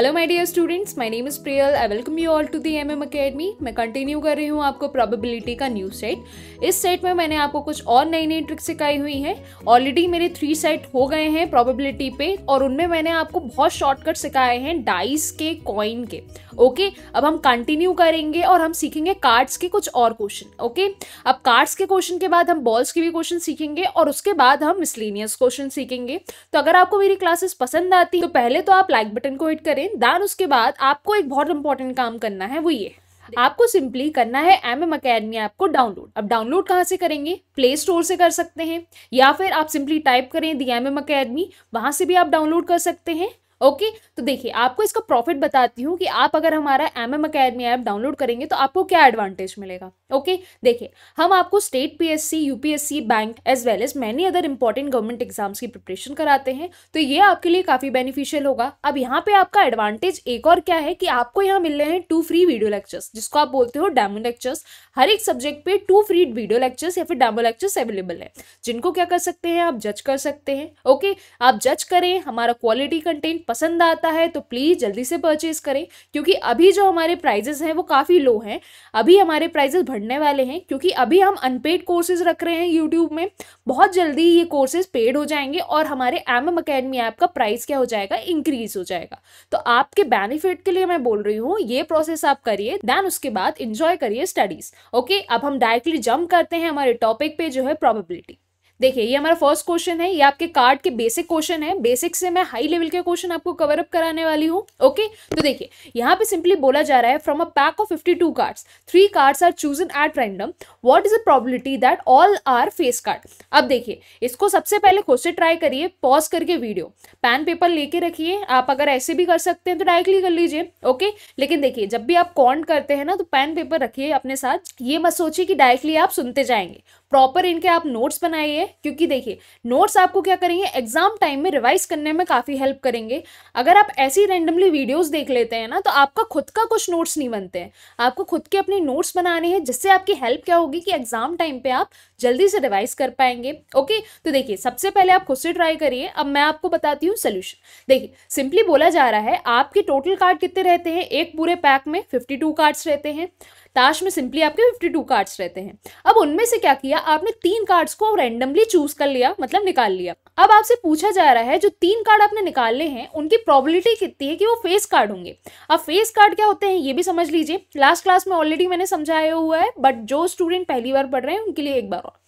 Hello my dear students my name is Priyal I welcome you all to the MM academy मैं continue कर रही हूँ आपको probability का न्यू सेट इस सेट में मैंने आपको कुछ और नई नई ट्रिक्स सिखाई हुई हैं ऑलरेडी मेरे थ्री सेट हो गए हैं प्रोबेबिलिटी पे और उनमें मैंने आपको बहुत शॉर्टकट सिखाए हैं डाइस के कॉइन के ओके okay? अब हम कंटिन्यू करेंगे और हम सीखेंगे कार्ड्स के कुछ और क्वेश्चन ओके okay? अब कार्ड्स के क्वेश्चन के बाद हम बॉल्स के भी क्वेश्चन सीखेंगे और उसके बाद हम मिसलिनियस क्वेश्चन सीखेंगे तो अगर आपको मेरी क्लासेस पसंद आती तो पहले तो आप लाइक बटन को हिट करें लेकिन दैन उसके बाद आपको एक बहुत इंपॉर्टेंट काम करना है वो ये आपको सिंपली करना है एम एम अकेडमी ऐप को डाउनलोड अब डाउनलोड कहाँ से करेंगे प्ले स्टोर से कर सकते हैं या फिर आप सिंपली टाइप करें दी एम एम अकेडमी वहाँ से भी आप डाउनलोड कर सकते हैं ओके तो देखिए आपको इसका प्रॉफिट बताती हूँ कि आप अगर हमारा M M academy app download करेंगे तो आपको क्या एडवांटेज मिलेगा ओके देखिए हम आपको state PSC UPSC bank as well as many other important government exams की प्रिपरेशन कराते हैं तो ये आपके लिए काफ़ी बेनिफिशियल होगा अब यहाँ पर आपका एडवांटेज एक और क्या है कि आपको यहाँ मिल रहे हैं टू फ्री वीडियो लेक्चर्स जिसको आप बोलते हो डैमो लेक्चर्स हर एक सब्जेक्ट पे टू फ्री वीडियो लेक्चर्स या फिर डैमो लेक्चर्स अवेलेबल है जिनको क्या कर सकते हैं आप जज कर सकते हैं ओके आप जज करें हमारा क्वालिटी कंटेंट पसंद आता है तो प्लीज़ जल्दी से परचेज़ करें क्योंकि अभी जो हमारे प्राइजेज़ हैं वो काफ़ी लो हैं अभी हमारे प्राइजेज़ बढ़ने वाले हैं क्योंकि अभी हम अनपेड कोर्सेज़ रख रहे हैं यूट्यूब में बहुत जल्दी ये कोर्सेज़ पेड हो जाएंगे और हमारे एम एम अकेडमी ऐप का प्राइस क्या हो जाएगा इंक्रीज़ हो जाएगा तो आपके बेनिफिट के लिए मैं बोल रही हूँ ये प्रोसेस आप करिए देन उसके बाद इंजॉय करिए स्टडीज़ ओके अब हम डायरेक्टली जम्प करते हैं हमारे टॉपिक पे जो है प्रॉबिलिटी देखिए ये हमारा फर्स्ट क्वेश्चन है ये आपके कार्ड के बेसिक क्वेश्चन है बेसिक से मैं हाई लेवल के क्वेश्चन आपको कवर अप कराने वाली हूँ ओके तो देखिए यहाँ पे सिंपली बोला जा रहा है from a pack of fifty two cards three cards are chosen at random what is the probability that all are face card अब देखिए इसको सबसे पहले खुद से ट्राई करिए पॉज करके वीडियो पैन पेपर लेके रखिए आप अगर ऐसे भी कर सकते हैं तो डायरेक्टली कर लीजिए ओके लेकिन देखिए जब भी आप कॉन्ट करते हैं ना तो पेन पेपर रखिए अपने साथ ये मत सोचिए कि डायरेक्टली आप सुनते जाएंगे प्रॉपर इनके आप नोट्स बनाइए क्योंकि देखिए नोट्स आपको क्या करेंगे एग्जाम टाइम में रिवाइज करने में काफ़ी हेल्प करेंगे अगर आप ऐसी रैंडमली वीडियोस देख लेते हैं ना तो आपका खुद का कुछ नोट्स नहीं बनते हैं आपको खुद के अपने नोट्स बनाने हैं जिससे आपकी हेल्प क्या होगी कि एग्जाम टाइम पे आप जल्दी से रिवाइज कर पाएंगे ओके तो देखिए सबसे पहले आप खुद से ट्राई करिए अब मैं आपको बताती हूँ सोल्यूशन देखिए सिंपली बोला जा रहा है आपके टोटल कार्ड कितने रहते हैं एक पूरे पैक में फिफ्टी कार्ड्स रहते हैं ताश में सिंपली आपके 52 कार्ड्स रहते हैं अब उनमें से क्या किया या आपने तीन कार्ड्स को रैंडमली चूज कर लिया मतलब निकाल लिया अब आपसे पूछा जा रहा है जो तीन कार्ड आपने निकाले हैं उनकी प्रोबेबिलिटी कितनी है कि वो फेस कार्ड होंगे अब फेस कार्ड क्या होते हैं ये भी समझ लीजिए लास्ट क्लास में ऑलरेडी मैंने समझाया हुआ है बट जो स्टूडेंट पहली बार पढ़ रहे हैं उनके लिए एक बार और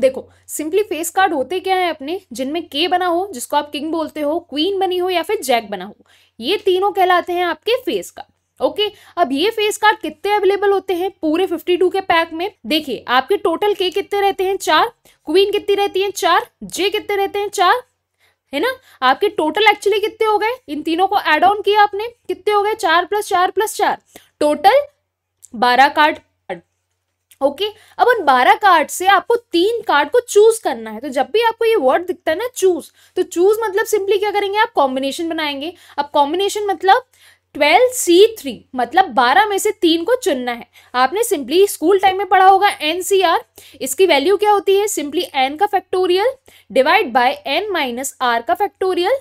देखो सिंपली फेस कार्ड होते क्या है अपने जिनमें के बना हो जिसको आप किंग बोलते हो क्वीन बनी हो या फिर जैक बना हो ये तीनों कहलाते हैं आपके फेस कार्ड ओके okay, अब ये फेस कार्ड कितने अवेलेबल होते हैं पूरे 52 के पैक में देखिए आपके टोटल के कितने रहते हैं चार क्वीन कितनी रहती है चार जे कितने रहते हैं चार है ना आपके टोटल एक्चुअली कितने हो गए इन तीनों को एड ऑन किया आपने कितने हो गए चार प्लस चार प्लस चार टोटल बारह कार्ड ओके okay, अब उन बारह कार्ड से आपको तीन कार्ड को चूज करना है तो जब भी आपको ये वर्ड दिखता है ना चूज तो चूज मतलब सिंपली क्या करेंगे आप कॉम्बिनेशन बनाएंगे अब कॉम्बिनेशन मतलब 12C3 सी थ्री मतलब बारह में से तीन को चुनना है आपने सिंपली स्कूल टाइम में पढ़ा होगा एन इसकी वैल्यू क्या होती है सिंपली एन का factorial divide by n minus r का फैक्टोरियल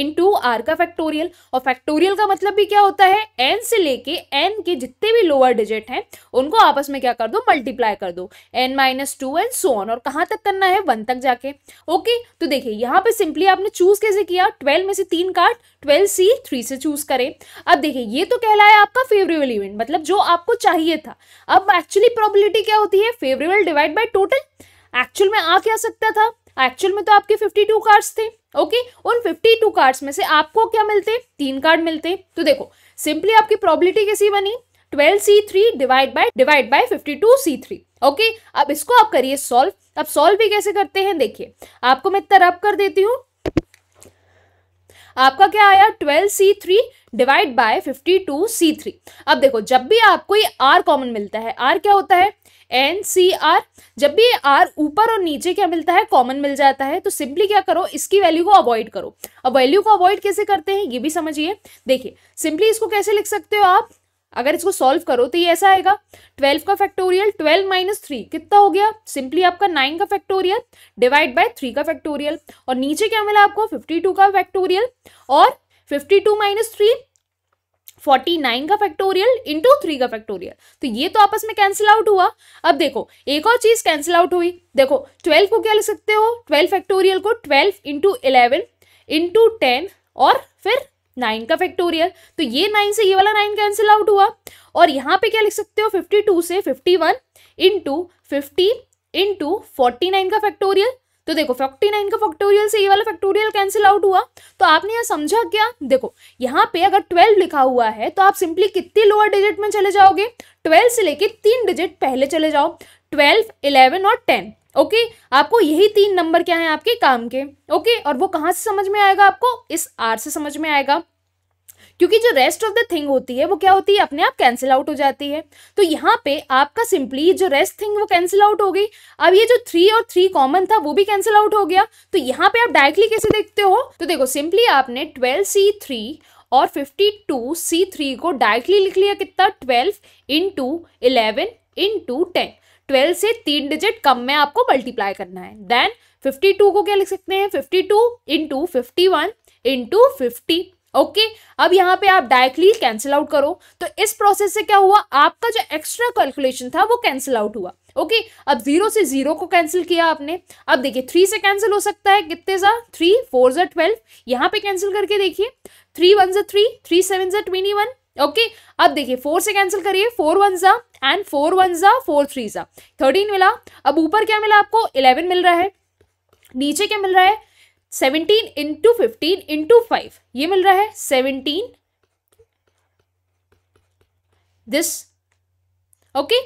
इन टू आर का फैक्टोरियल और फैक्टोरियल का मतलब भी क्या होता है एन से लेके एन के जितने भी लोअर डिजिट हैं उनको आपस में क्या कर दो मल्टीप्लाई कर दो n minus two n so on और कहाँ तक करना है वन तक जाके ओके तो देखिए यहाँ पे सिंपली आपने चूज कैसे किया ट्वेल्व में से तीन कार्ड ट्वेल्व सी थ्री से चूज करें अब देखिए ये तो कहलाया आपका फेवरेबल इवेंट मतलब जो आपको चाहिए था अब एक्चुअली प्रोबेबिलिटी क्या होती है favourable divide by total actual में आ क्या सकता था एक्चुअल में तो आपके फिफ्टी टू कार्ड्स थे ओके उन फिफ्टी टू कार्ड्स में से आपको क्या मिलते तीन कार्ड मिलते तो देखो सिंपली आपकी प्रॉबिलिटी कैसी बनी twelve C three divide by divide by fifty two C three okay अब इसको आप करिए सॉल्व अब सॉल्व भी कैसे करते हैं देखिए आपको मैं इतना रब कर देती हूँ आपका क्या आया twelve C three divide by fifty two C three अब देखो जब भी आपको ये आर कॉमन मिलता है आर क्या होता है एन सी आर जब भी ये आर ऊपर और नीचे क्या मिलता है कॉमन मिल जाता है तो सिंपली क्या करो इसकी वैल्यू को अवॉइड करो अब वैल्यू को अवॉइड कैसे करते हैं ये भी समझिए देखिए सिंपली इसको कैसे लिख सकते हो आप अगर इसको सॉल्व करो तो ये ऐसा आएगा ट्वेल्व का फैक्टोरियल ट्वेल्व माइनस थ्री कितना हो गया सिंपली आपका नाइन का फैक्टोरियल डिवाइड बाय थ्री का फैक्टोरियल और नीचे क्या मिला आपको फिफ्टी टू का फैक्टोरियल और fifty two minus three forty nine का फैक्टोरियल इंटू थ्री का फैक्टोरियल तो ये तो आपस में कैंसिल आउट हुआ अब देखो एक और चीज कैंसिल आउट हुई देखो ट्वेल्व को क्या लिख सकते हो ट्वेल्व फैक्टोरियल को twelve into eleven into ten और फिर नाइन का फैक्टोरियल तो ये नाइन से ये वाला नाइन कैंसिल आउट हुआ और यहाँ पे क्या लिख सकते हो फिफ्टी टू से fifty one into fifty into forty nine का फैक्टोरियल तो देखो फोर्टी नाइन का फैक्टोरियल से ये वाला फैक्टोरियल कैंसिल आउट हुआ तो आपने यहाँ समझा क्या देखो यहाँ पे अगर ट्वेल्व लिखा हुआ है तो आप सिंपली कितनी लोअर डिजिट में चले जाओगे ट्वेल्व से लेके तीन डिजिट पहले चले जाओ ट्वेल्व इलेवन और टेन ओके okay, आपको यही तीन नंबर क्या है आपके काम के ओके okay, और वो कहाँ से समझ में आएगा आपको इस आर से समझ में आएगा क्योंकि जो रेस्ट ऑफ द थिंग होती है वो क्या होती है अपने आप कैंसिल आउट हो जाती है तो यहाँ पे आपका सिंपली जो रेस्ट थिंग वो कैंसिल आउट हो गई अब ये जो थ्री और थ्री कॉमन था वो भी कैंसिल आउट हो गया तो यहाँ पे आप डायरेक्टली कैसे देखते हो तो देखो सिंपली आपने ट्वेल्व सी थ्री और फिफ्टी टू सी थ्री को डायरेक्टली लिख लिया कितना twelve into eleven into ten twelve से तीन डिजिट कम में आपको मल्टीप्लाई करना है देन फिफ्टी टू को क्या लिख सकते हैं fifty two into fifty one into fifty okay okay? अब यहाँ पे आप डायरेक्टली कैंसिल आउट करो तो इस प्रोसेस से क्या हुआ आपका जो एक्स्ट्रा कैलकुलेशन था वो कैंसिल आउट हुआ ओके okay? अब जीरो से जीरो को कैंसिल किया आपने अब देखिए थ्री से कैंसिल हो सकता है कितने सा थ्री फोर सा ट्वेल्व यहाँ पे कैंसिल करके देखिए थ्री वन सा थ्री थ्री सेवन सा ट्वेंटी वन ओके अब देखिए फोर से कैंसिल करिए फोर वन जा एंड फोर वन जा फोर थ्री जा थर्टीन मिला अब ऊपर क्या मिला आपको इलेवन मिल रहा है नीचे क्या मिल रहा है seventeen into fifteen into five ये मिल रहा है seventeen this okay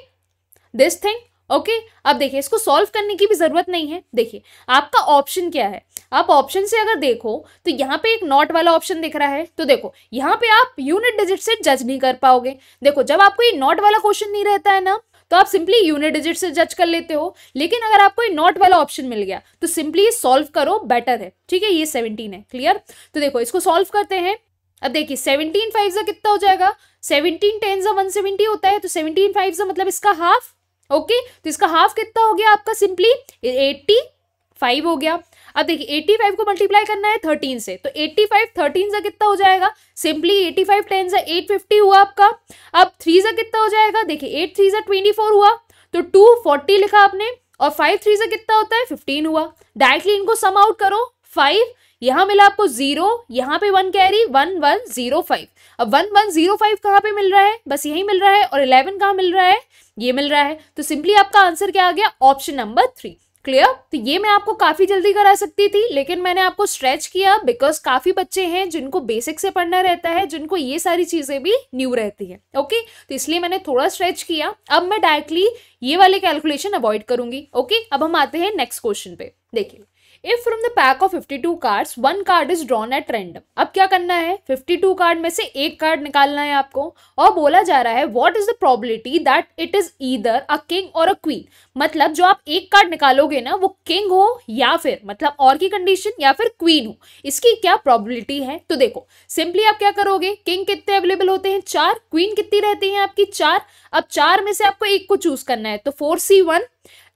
this thing okay अब देखिए इसको सॉल्व करने की भी ज़रूरत नहीं है देखिए आपका ऑप्शन क्या है आप ऑप्शन से अगर देखो तो यहाँ पे एक नॉट वाला ऑप्शन दिख रहा है तो देखो यहाँ पे आप यूनिट डिजिट से जज नहीं कर पाओगे देखो जब आपको ये नॉट वाला क्वेश्चन नहीं रहता है ना तो आप सिंपली यूनिट डिजिट से जज कर लेते हो लेकिन अगर आपको नॉट वाला ऑप्शन मिल गया तो सिंपली सॉल्व करो बेटर है ठीक है ये सेवनटीन है क्लियर तो देखो इसको सॉल्व करते हैं अब देखिए सेवनटीन फाइव जो कितना हो जाएगा सेवनटीन टेन जो वन सेवेंटी होता है तो सेवनटीन फाइव जो मतलब इसका हाफ ओके तो इसका हाफ कितना हो गया आपका सिंपली एट्टी फाइव हो गया अब देखिए 85 को मल्टीप्लाई करना है 13 से तो 85 13 का कितना हो जाएगा सिंपली 85 फाइव टेन जा एट हुआ आपका अब थ्री जा कितना हो जाएगा देखिए एट थ्री जा ट्वेंटी हुआ तो टू फोर्टी लिखा आपने और फाइव थ्री जा कितना होता है फिफ्टीन हुआ डायरेक्टली इनको सम आउट करो फाइव यहाँ मिला आपको जीरो यहाँ पे one carry one one zero five अब वन वन जीरो फाइव कहाँ पे मिल रहा है बस यही मिल रहा है और इलेवन कहाँ मिल रहा है ये मिल रहा है तो सिंपली आपका आंसर क्या आ गया ऑप्शन नंबर थ्री क्लियर तो ये मैं आपको काफ़ी जल्दी करा सकती थी लेकिन मैंने आपको स्ट्रेच किया बिकॉज काफ़ी बच्चे हैं जिनको बेसिक से पढ़ना रहता है जिनको ये सारी चीज़ें भी न्यू रहती है ओके तो इसलिए मैंने थोड़ा स्ट्रेच किया अब मैं डायरेक्टली ये वाले कैलकुलेशन अवॉइड करूंगी ओके अब हम आते हैं नेक्स्ट क्वेश्चन पे देखिए if from the pack of 52 two card one card is drawn at random अब क्या करना है 52 कार्ड में से एक कार्ड निकालना है आपको और बोला जा रहा है what is the probability that it is either a king और अ क्वीन मतलब जो आप एक कार्ड निकालोगे ना वो किंग हो या फिर मतलब और की कंडीशन या फिर क्वीन हो इसकी क्या प्रॉबिलिटी है तो देखो सिंपली आप क्या करोगे किंग कितने अवेलेबल होते हैं चार क्वीन कितनी रहती है आपकी चार अब चार में से आपको एक को चूज करना है तो फोर सी वन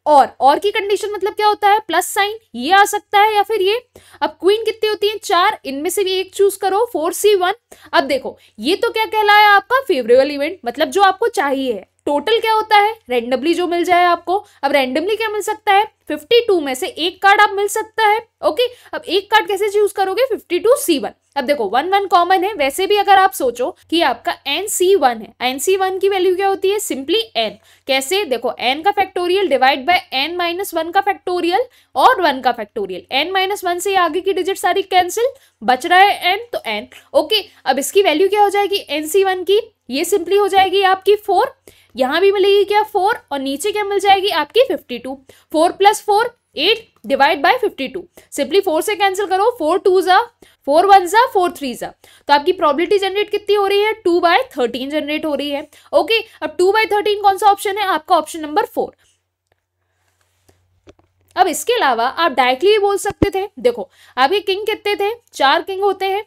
और और की कंडीशन मतलब क्या होता है प्लस साइन ये आ सकता है या फिर ये अब क्वीन कितनी होती है चार इनमें से भी एक चूज करो फोर सी वन अब देखो ये तो क्या कहलाया आपका फेवरेबल इवेंट मतलब जो आपको चाहिए टोटल क्या होता है रेंडमली जो मिल जाए आपको अब रेंडमली क्या मिल सकता है 52 में से एक कार्ड आप मिल सकता है ओके अब एक कार्ड कैसे चूज करोगे 52 C1 अब देखो वन वन कॉमन है वैसे भी अगर आप सोचो कि आपका एन सी वन है एन सी वन की वैल्यू क्या होती है सिंपली एन कैसे देखो एन का factorial divide by n minus one का फैक्टोरियल और वन का फैक्टोरियल एन माइनस वन से आगे की डिजिट सारी कैंसिल बच रहा है एन तो एन ओके अब इसकी वैल्यू क्या हो जाएगी एन सी वन की ये सिंपली हो जाएगी आपकी फोर यहाँ भी मिलेगी क्या फोर और नीचे क्या मिल जाएगी आपकी fifty two four plus four eight divide by 52 simply four से कैंसिल करो फोर टू ज़ा फोर वन ज़ा फोर थ्री ज़ा तो आपकी प्रॉबिलिटी जनरेट कितनी हो रही है टू बाय थर्टीन जनरेट हो रही है ओके okay, अब टू बाय थर्टीन कौन सा ऑप्शन है आपका ऑप्शन नंबर फोर अब इसके अलावा आप डायरेक्टली भी बोल सकते थे देखो आपके किंग कितने थे चार किंग होते हैं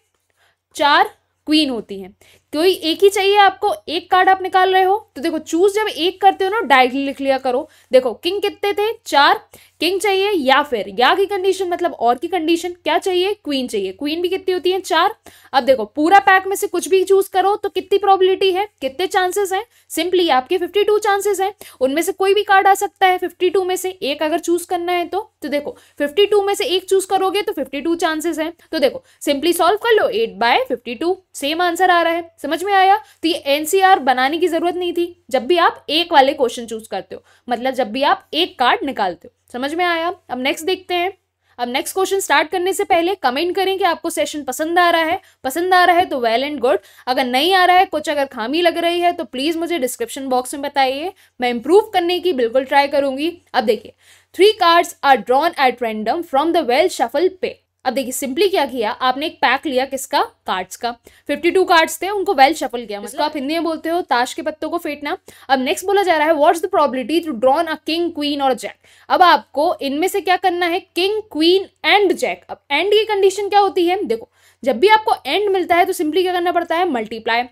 चार क्वीन होती हैं कोई एक ही चाहिए आपको एक कार्ड आप निकाल रहे हो तो देखो चूज जब एक करते हो ना डायरेक्टली लिख लिया करो देखो किंग कितने थे चार किंग चाहिए या फिर या की कंडीशन मतलब और की कंडीशन क्या चाहिए क्वीन चाहिए क्वीन भी कितनी होती है चार अब देखो पूरा पैक में से कुछ भी चूज करो तो कितनी प्रोबेबिलिटी है कितने चांसेस हैं सिंपली आपके 52 चांसेस हैं उनमें से कोई भी कार्ड आ सकता है 52 में से एक अगर चूज करना है तो तो देखो 52 में से एक चूज करोगे तो 52 चांसेस हैं तो देखो सिंपली सॉल्व कर लो eight by fifty same answer आ रहा है समझ में आया तो ये एनसीआर बनाने की जरूरत नहीं थी जब भी आप एक वाले क्वेश्चन चूज करते हो मतलब जब भी आप एक कार्ड निकालते हो समझ में आया अब नेक्स्ट देखते हैं अब नेक्स्ट क्वेश्चन स्टार्ट करने से पहले कमेंट करें कि आपको सेशन पसंद आ रहा है पसंद आ रहा है तो वेल एंड गुड अगर नहीं आ रहा है कुछ अगर खामी लग रही है तो प्लीज़ मुझे डिस्क्रिप्शन बॉक्स में बताइए मैं इम्प्रूव करने की बिल्कुल ट्राई करूंगी अब देखिए three cards are drawn at random from the well shuffle पे अब देखिए सिंपली क्या किया आपने एक पैक लिया किसका कार्ड्स का 52 कार्ड्स थे उनको वेल शफल किया मतलब आप हिंदी में बोलते हो ताश के पत्तों को फेंटना अब नेक्स्ट बोला जा रहा है what's the probability to drawn a king queen और जैक अब आपको इनमें से क्या करना है किंग क्वीन एंड जैक अब एंड की कंडीशन क्या होती है देखो जब भी आपको एंड मिलता है तो सिंपली क्या करना पड़ता है मल्टीप्लाई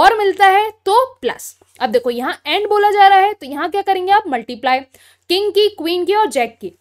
और मिलता है तो प्लस अब देखो यहाँ एंड बोला जा रहा है तो यहाँ क्या करेंगे आप मल्टीप्लाई किंग की क्वीन की और जैक की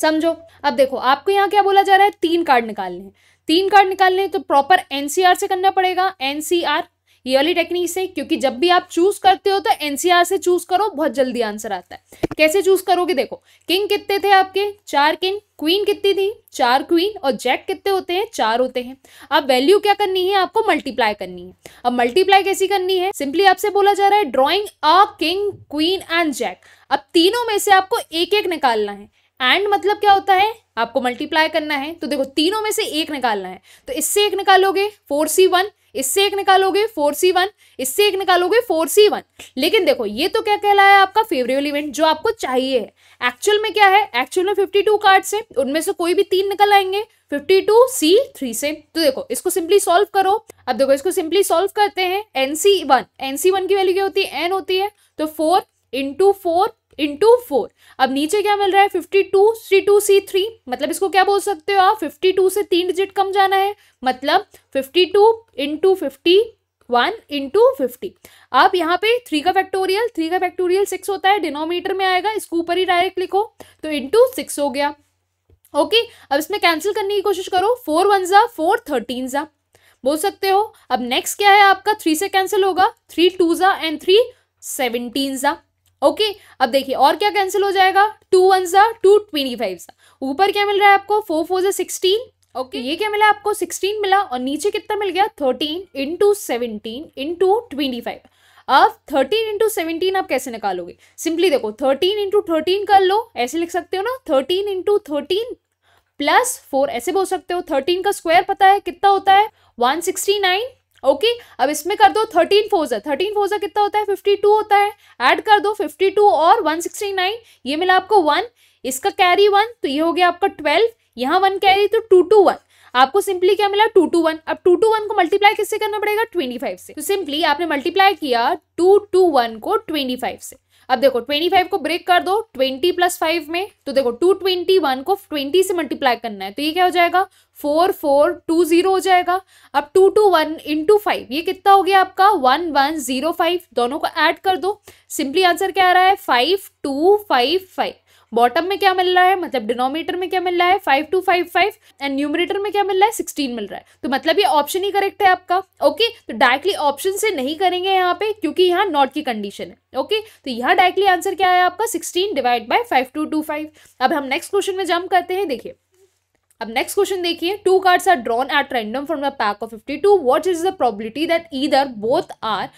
समझो अब देखो आपको यहाँ क्या बोला जा रहा है तीन कार्ड निकालने तीन कार्ड निकालने तो प्रॉपर एनसीआर से करना पड़ेगा एनसीआर ये वाली टेक्निक से क्योंकि जब भी आप चूज करते हो तो एनसीआर से चूज करो बहुत जल्दी आंसर आता है कैसे चूज करोगे देखो किंग कितने थे आपके चार किंग क्वीन कितनी थी चार क्वीन और जैक कितने होते हैं चार होते हैं अब वैल्यू क्या करनी है आपको मल्टीप्लाई करनी है अब मल्टीप्लाई कैसी करनी है सिंपली आपसे बोला जा रहा है drawing a king queen and jack अब तीनों में से आपको एक एक निकालना है एंड मतलब क्या होता है आपको मल्टीप्लाई करना है तो देखो तीनों में से एक निकालना है तो इससे एक निकालोगे फोर सी वन इससे एक निकालोगे फोर सी वन इससे एक निकालोगे फोर सी वन लेकिन देखो ये तो क्या कहलाया आपका फेवरेबल इवेंट जो आपको चाहिए एक्चुअल में क्या है एक्चुअल में फिफ्टी टू कार्ड से उनमें से कोई भी तीन निकल आएंगे फिफ्टी टू सी थ्री से तो देखो इसको सिंपली सॉल्व करो अब देखो इसको सिंपली सॉल्व करते हैं एनसी वन एनसी वन की वैल्यू क्या होती है एन होती है तो four into four into four अब नीचे क्या मिल रहा है fifty two C two C three मतलब इसको क्या बोल सकते हो आप फिफ्टी टू से तीन डिजिट कम जाना है मतलब fifty two into fifty one into fifty अब यहाँ पे थ्री का फैक्टोरियल थ्री का फैक्टोरियल सिक्स होता है डिनोमीटर में आएगा इसको ऊपर ही डायरेक्ट लिखो तो इंटू सिक्स हो गया ओके अब इसमें कैंसिल करने की कोशिश करो फोर वन ज़ा फोर थर्टीन ज़ा बोल सकते हो अब नेक्स्ट क्या है आपका थ्री से कैंसिल होगा थ्री टू ज़ा एंड थ्री सेवनटीन ज़ा ओके okay, अब देखिए और क्या कैंसिल हो जाएगा टू वन सा टू ट्वेंटी फाइव सा ऊपर क्या मिल रहा है आपको फोर फोर सा सिक्सटीन ओके ये क्या मिला आपको सिक्सटीन मिला और नीचे कितना मिल गया thirteen into seventeen into twenty five अब थर्टीन इंटू सेवनटीन आप कैसे निकालोगे सिंपली देखो थर्टीन इंटू थर्टीन कर लो ऐसे लिख सकते हो ना thirteen into thirteen plus four ऐसे बोल सकते हो थर्टीन का स्क्वायर पता है कितना होता है वन सिक्सटी नाइन ओके अब इसमें कर दो थर्टीन फोर थर्टीन फोर कितना होता है फिफ्टी टू होता है ऐड कर दो फिफ्टी टू और वन सिक्सटी नाइन ये मिला आपको वन इसका कैरी वन तो ये हो गया आपका ट्वेल्व यहाँ वन कैरी तो टू टू वन आपको सिंपली क्या मिला टू टू वन अब टू टू वन को मल्टीप्लाई किससे करना पड़ेगा ट्वेंटी फाइव से तो सिंपली आपने मल्टीप्लाई किया टू टू वन को ट्वेंटी फाइव से अब देखो ट्वेंटी फाइव को ब्रेक कर दो ट्वेंटी प्लस फाइव में तो देखो टू ट्वेंटी वन को ट्वेंटी से मल्टीप्लाई करना है तो ये क्या हो जाएगा फोर फोर टू जीरो हो जाएगा अब two two one into five ये कितना हो गया आपका वन वन जीरो फाइव दोनों को ऐड कर दो सिंपली आंसर क्या आ रहा है five two five five bottom में क्या मिल रहा है मतलब डिनोमीटर में क्या मिल रहा है five two five five and numerator में क्या मिल रहा है सिक्सटीन मिल रहा है तो मतलब ये ऑप्शन ही करेक्ट है आपका ओके तो डायरेक्टली ऑप्शन से नहीं करेंगे यहाँ पे क्योंकि यहाँ नॉट की कंडीशन है ओके तो यहाँ डायरेक्टली आंसर क्या है आपका sixteen divide by five two two five अब हम नेक्स्ट क्वेश्चन में जम्प करते हैं देखिए अब नेक्स्ट क्वेश्चन देखिए two cards are drawn at random from the pack of fifty two what is the probability that either both are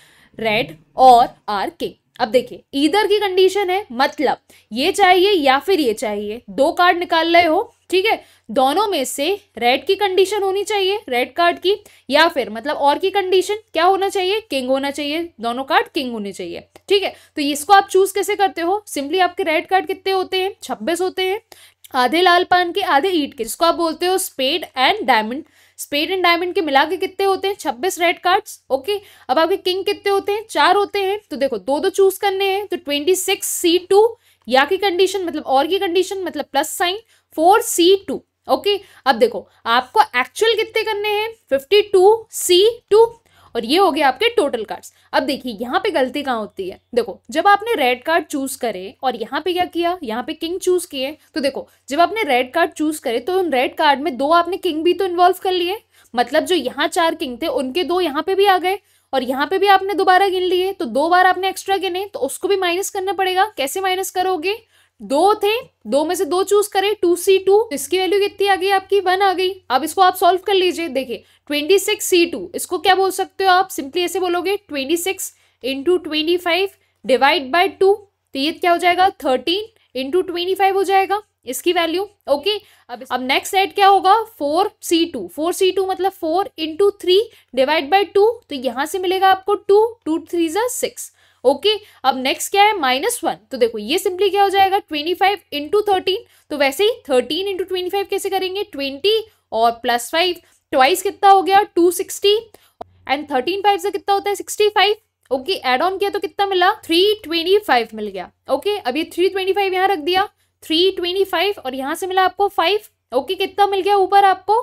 red और are king अब देखिए इधर की कंडीशन है मतलब ये चाहिए या फिर ये चाहिए दो कार्ड निकाल रहे हो ठीक है दोनों में से रेड की कंडीशन होनी चाहिए रेड कार्ड की या फिर मतलब और की कंडीशन क्या होना चाहिए किंग होना चाहिए दोनों कार्ड किंग होने चाहिए ठीक है तो इसको आप चूज कैसे करते हो सिंपली आपके रेड कार्ड कितने होते हैं छब्बीस होते हैं आधे लाल पान के आधे ईट के जिसको आप बोलते हो spade and diamond spade and diamond के मिला के कितने होते हैं छब्बीस रेड कार्ड्स ओके अब आपके किंग कितने होते हैं चार होते हैं तो देखो दो दो चूज करने हैं तो ट्वेंटी सिक्स सी टू या की कंडीशन मतलब और की कंडीशन मतलब plus sign four C two okay अब देखो आपको एक्चुअल कितने करने हैं फिफ्टी टू सी टू और ये हो गए आपके टोटल कार्ड्स अब देखिए यहाँ पे गलती कहाँ होती है देखो जब आपने रेड कार्ड चूज करे और यहाँ पे क्या किया यहाँ पे किंग चूज किए तो देखो जब आपने रेड कार्ड चूज करे तो उन रेड कार्ड में दो आपने किंग भी तो इन्वॉल्व कर लिए मतलब जो यहाँ चार किंग थे उनके दो यहाँ पे भी आ गए और यहाँ पे भी आपने दोबारा गिन लिए तो दो बार आपने एक्स्ट्रा गिने तो उसको भी माइनस करना पड़ेगा कैसे माइनस करोगे दो थे दो में से दो चूज करें टू सी टू इसकी वैल्यू कितनी आ गई आपकी वन आ गई अब इसको आप सॉल्व कर लीजिए देखिए ट्वेंटी सिक्स सी टू इसको क्या बोल सकते हो आप सिंपली ऐसे बोलोगे twenty six into twenty five divide by two तो ये क्या हो जाएगा थर्टीन इंटू ट्वेंटी फाइव हो जाएगा इसकी वैल्यू ओके अब अब नेक्स्ट सेट क्या होगा four C two four C two मतलब four into three divide by two तो यहाँ से मिलेगा आपको टू टू थ्री ज़ा सिक्स ओके अब नेक्स्ट क्या है माइनस वन तो देखो ये सिंपली क्या हो जाएगा ट्वेंटी फाइव इंटू थर्टीन तो वैसे ही थर्टीन इंटू ट्वेंटी फाइव कैसे करेंगे ट्वेंटी और प्लस फाइव ट्वाइस कितना हो गया two sixty and thirteen five से कितना होता है sixty five okay add on किया तो कितना मिला थ्री ट्वेंटी फाइव मिल गया ओके okay, अभी थ्री ट्वेंटी फाइव यहाँ रख दिया थ्री ट्वेंटी फाइव और यहाँ से मिला आपको फाइव ओके okay, कितना मिल गया ऊपर आपको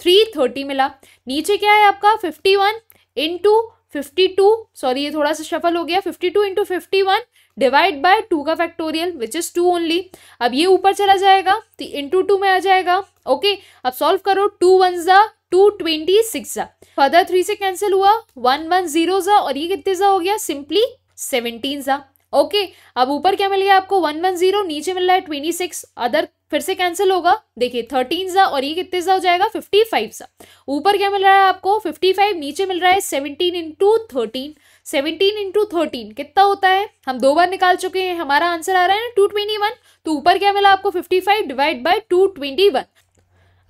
थ्री थर्टी मिला नीचे क्या है आपका fifty one in two fifty two sorry ये थोड़ा सा शफल हो गया fifty two into fifty one divide by two का factorial which is two only अब ये ऊपर चला जाएगा तो इंटू टू में आ जाएगा ओके अब सॉल्व करो टू वन ज़ा टू ट्वेंटी सिक्स ज़ा फर्दर थ्री से कैंसिल हुआ वन वन जीरो ज़ा और ये कितने ज़ा हो गया सिंपली सेवनटीन ज़ा ओके okay, अब ऊपर क्या मिल गया आपको वन वन जीरो नीचे मिल रहा है ट्वेंटी सिक्स अदर फिर से कैंसिल होगा देखिए थर्टीन सा और ये कितने सा हो जाएगा फिफ्टी फाइव सा ऊपर क्या मिल रहा है आपको फिफ्टी फाइव नीचे मिल रहा है seventeen into thirteen seventeen into thirteen कितना होता है हम दो बार निकाल चुके हैं हमारा आंसर आ रहा है ना टू ट्वेंटी वन तो ऊपर क्या मिला आपको fifty five divide by two twenty one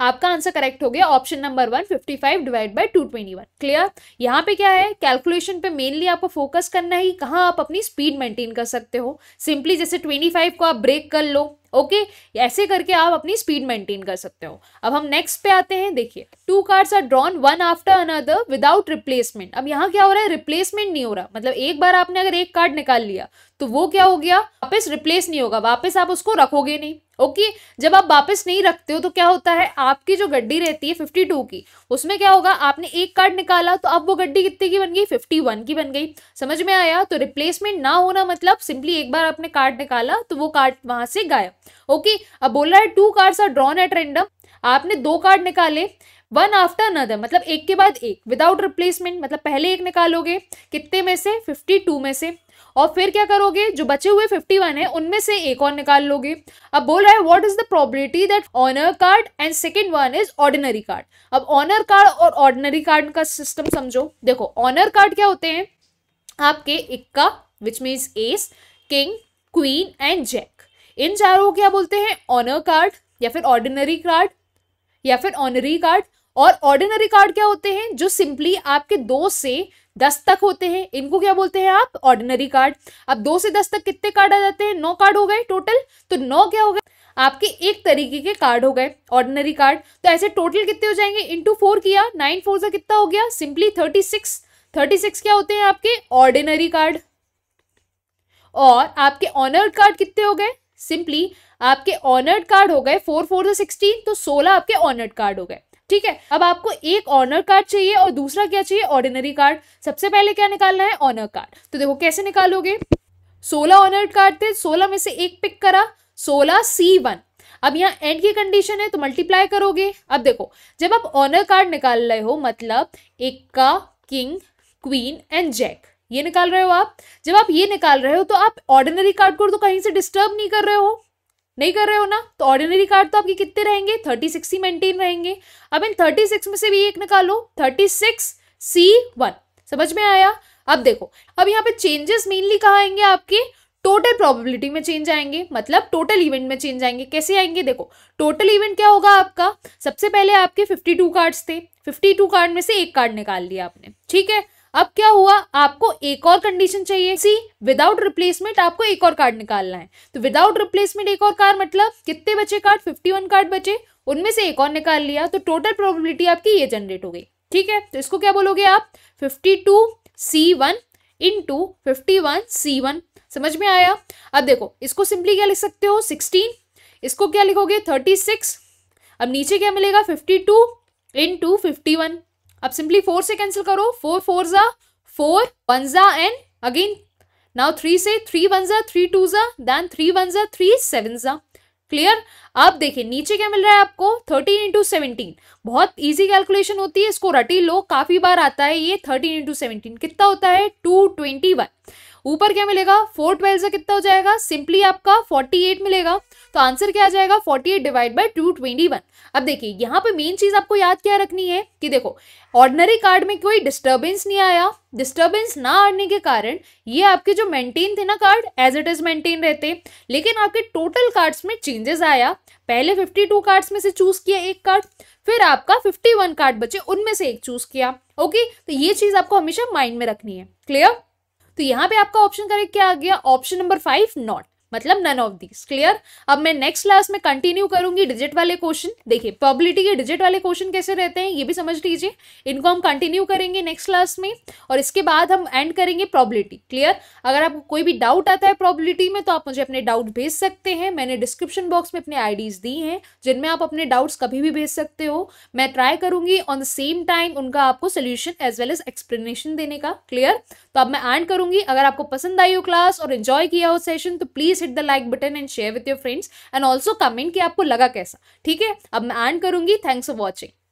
आपका आंसर करेक्ट हो गया option number one fifty five divide by two twenty one clear यहाँ पे क्या है कैलकुलेशन पे मेनली आपको फोकस करना है कहाँ आप अपनी स्पीड मेंटेन कर सकते हो सिंपली जैसे ट्वेंटी फाइव को आप ब्रेक कर लो ओके ऐसे करके आप अपनी स्पीड मेंटेन कर सकते हो अब हम नेक्स्ट पे आते हैं देखिए two cards are drawn one after another without replacement अब यहाँ क्या हो रहा है रिप्लेसमेंट नहीं हो रहा मतलब एक बार आपने अगर एक कार्ड निकाल लिया तो वो क्या हो गया वापस रिप्लेस नहीं होगा वापस आप उसको रखोगे नहीं ओके जब आप वापस नहीं रखते हो तो क्या होता है आपकी जो गड्डी रहती है फिफ्टी टू की उसमें क्या होगा आपने एक कार्ड निकाला तो अब वो गड्डी कितने की बन गई फिफ्टी वन की बन गई समझ में आया तो रिप्लेसमेंट ना होना मतलब सिंपली एक बार आपने कार्ड निकाला तो वो कार्ड वहां से गायब ओके अब बोल रहा है two cards are drawn at random आपने दो कार्ड निकाले वन आफ्टर अनदर मतलब एक के बाद एक विदाउट रिप्लेसमेंट मतलब पहले एक निकालोगे कितने में से फिफ्टी टू में से और फिर क्या करोगे जो बचे हुए फिफ्टी वन है उनमें से एक और निकाल लोगे अब बोल रहा है what is the probability that honour card and second one is ordinary card अब ऑनर कार्ड और ऑर्डिनरी कार्ड का सिस्टम समझो देखो ऑनर कार्ड क्या होते हैं आपके इक्का which means ace king queen and jack इन चारों क्या बोलते हैं ऑनर कार्ड या फिर ऑर्डिनरी कार्ड या फिर ऑनरी कार्ड और ऑर्डिनरी कार्ड क्या होते हैं जो सिंपली आपके दो से दस तक होते हैं इनको क्या बोलते हैं आप ऑर्डिनरी कार्ड अब दो से दस तक कितने कार्ड आ जाते हैं नौ कार्ड हो गए टोटल तो नौ क्या हो गए आपके एक तरीके के कार्ड हो गए ऑर्डिनरी कार्ड तो ऐसे टोटल कितने हो जाएंगे इंटू फोर किया नाइन फोर से कितना हो गया simply thirty six thirty six क्या होते हैं आपके ऑर्डिनरी कार्ड और आपके ऑनर्ड कार्ड कितने हो गए सिंपली आपके ऑनर्ड कार्ड हो गए फोर फोर से सिक्सटीन तो सोलह आपके ऑनर्ड कार्ड हो गए ठीक है अब आपको एक ऑनर कार्ड चाहिए और दूसरा क्या चाहिए ऑर्डिनरी कार्ड सबसे पहले क्या निकालना है ऑनर कार्ड तो देखो कैसे निकालोगे सोलह ऑनर कार्ड थे सोलह में से एक पिक करा सोलह सी वन अब यहाँ एंड की कंडीशन है तो मल्टीप्लाई करोगे अब देखो जब आप ऑनर कार्ड निकाल रहे हो मतलब एक का किंग क्वीन एंड जैक ये निकाल रहे हो आप जब आप ये निकाल रहे हो तो आप ऑर्डिनरी कार्ड को तो कहीं से डिस्टर्ब नहीं कर रहे हो नहीं कर रहे हो ना तो ऑर्डिनरी कार्ड तो आपके कितने रहेंगे थर्टी सिक्स ही मेंटेन रहेंगे अब इन थर्टी सिक्स में से भी एक निकालो थर्टी सिक्स सी वन समझ में आया अब देखो अब यहाँ पे चेंजेस मेनली कहाँ आएंगे आपके टोटल प्रोबेबिलिटी में चेंज आएंगे मतलब टोटल इवेंट में चेंज आएंगे कैसे आएंगे देखो टोटल इवेंट क्या होगा आपका सबसे पहले आपके टू कार्ड्स थे टू कार्ड में से एक कार्ड निकाल लिया आपने ठीक है अब क्या हुआ आपको एक और कंडीशन चाहिए सी विदाउट रिप्लेसमेंट आपको एक और कार्ड निकालना है तो विदाउट रिप्लेसमेंट एक और कार्ड मतलब कितने बचे कार्ड फिफ्टी वन कार्ड बचे उनमें से एक और निकाल लिया तो टोटल प्रोबेबिलिटी आपकी ये जनरेट हो गई ठीक है तो इसको क्या बोलोगे आप fifty two C one in two fifty one C one समझ में आया अब देखो इसको सिंपली क्या लिख सकते हो सिक्सटीन इसको क्या लिखोगे थर्टी सिक्स अब नीचे क्या मिलेगा fifty two in two fifty one अब सिंपली फोर से कैंसिल करो फोर फोर जा फोर वन जा एंड अगेन नाउ थ्री से थ्री वन जा थ्री टू जा देन थ्री वन जा थ्री सेवन जा क्लियर आप देखिए नीचे क्या मिल रहा है आपको थर्टीन इंटू सेवनटीन बहुत इजी कैलकुलेशन होती है इसको रटी लो काफी बार आता है ये थर्टीन इंटू सेवनटीन कितना होता है टू ट्वेंटी वन ऊपर क्या मिलेगा फोर ट्वेल्व से कितना हो जाएगा सिंपली आपका फोर्टी एट मिलेगा तो आंसर क्या आ जाएगा forty eight divide by two twenty one अब देखिए यहाँ पे मेन चीज आपको याद क्या रखनी है कि देखो ऑर्डनरी कार्ड में कोई डिस्टर्बेंस नहीं आया डिस्टर्बेंस ना आने के कारण ये आपके जो मेंटेन थे ना card as it is maintain रहते लेकिन आपके टोटल कार्ड्स में चेंजेस आया पहले 52 कार्ड्स में से चूज किया एक कार्ड फिर आपका 51 कार्ड बचे उनमें से एक चूज किया ओके तो ये चीज आपको हमेशा माइंड में रखनी है क्लियर तो यहाँ पे आपका ऑप्शन करेक्ट क्या आ गया ऑप्शन नंबर फाइव नॉट मतलब नन ऑफ दीज क्लियर अब मैं नेक्स्ट क्लास में कंटिन्यू करूंगी डिजिट वाले क्वेश्चन देखिए प्रॉबिलिटी के डिजिट वाले क्वेश्चन कैसे रहते हैं ये भी समझ लीजिए इनको हम कंटिन्यू करेंगे नेक्स्ट क्लास में और इसके बाद हम एंड करेंगे प्रॉबिलिटी क्लियर अगर आपको कोई भी डाउट आता है प्रॉबिलिटी में तो आप मुझे अपने डाउट भेज सकते हैं मैंने डिस्क्रिप्शन बॉक्स में अपने आईडीज दी हैं जिनमें आप अपने डाउट्स कभी भी भेज सकते हो मैं ट्राई करूंगी ऑन द सेम टाइम उनका आपको solution as well as explanation देने का क्लियर तो अब मैं एंड करूंगी अगर आपको पसंद आई हो क्लास और इन्जॉय किया हो सेशन तो please please hit the like button and share with your friends and also comment कि आपको लगा कैसा ठीक है अब मैं एंड करूंगी थैंक्स फॉर वॉचिंग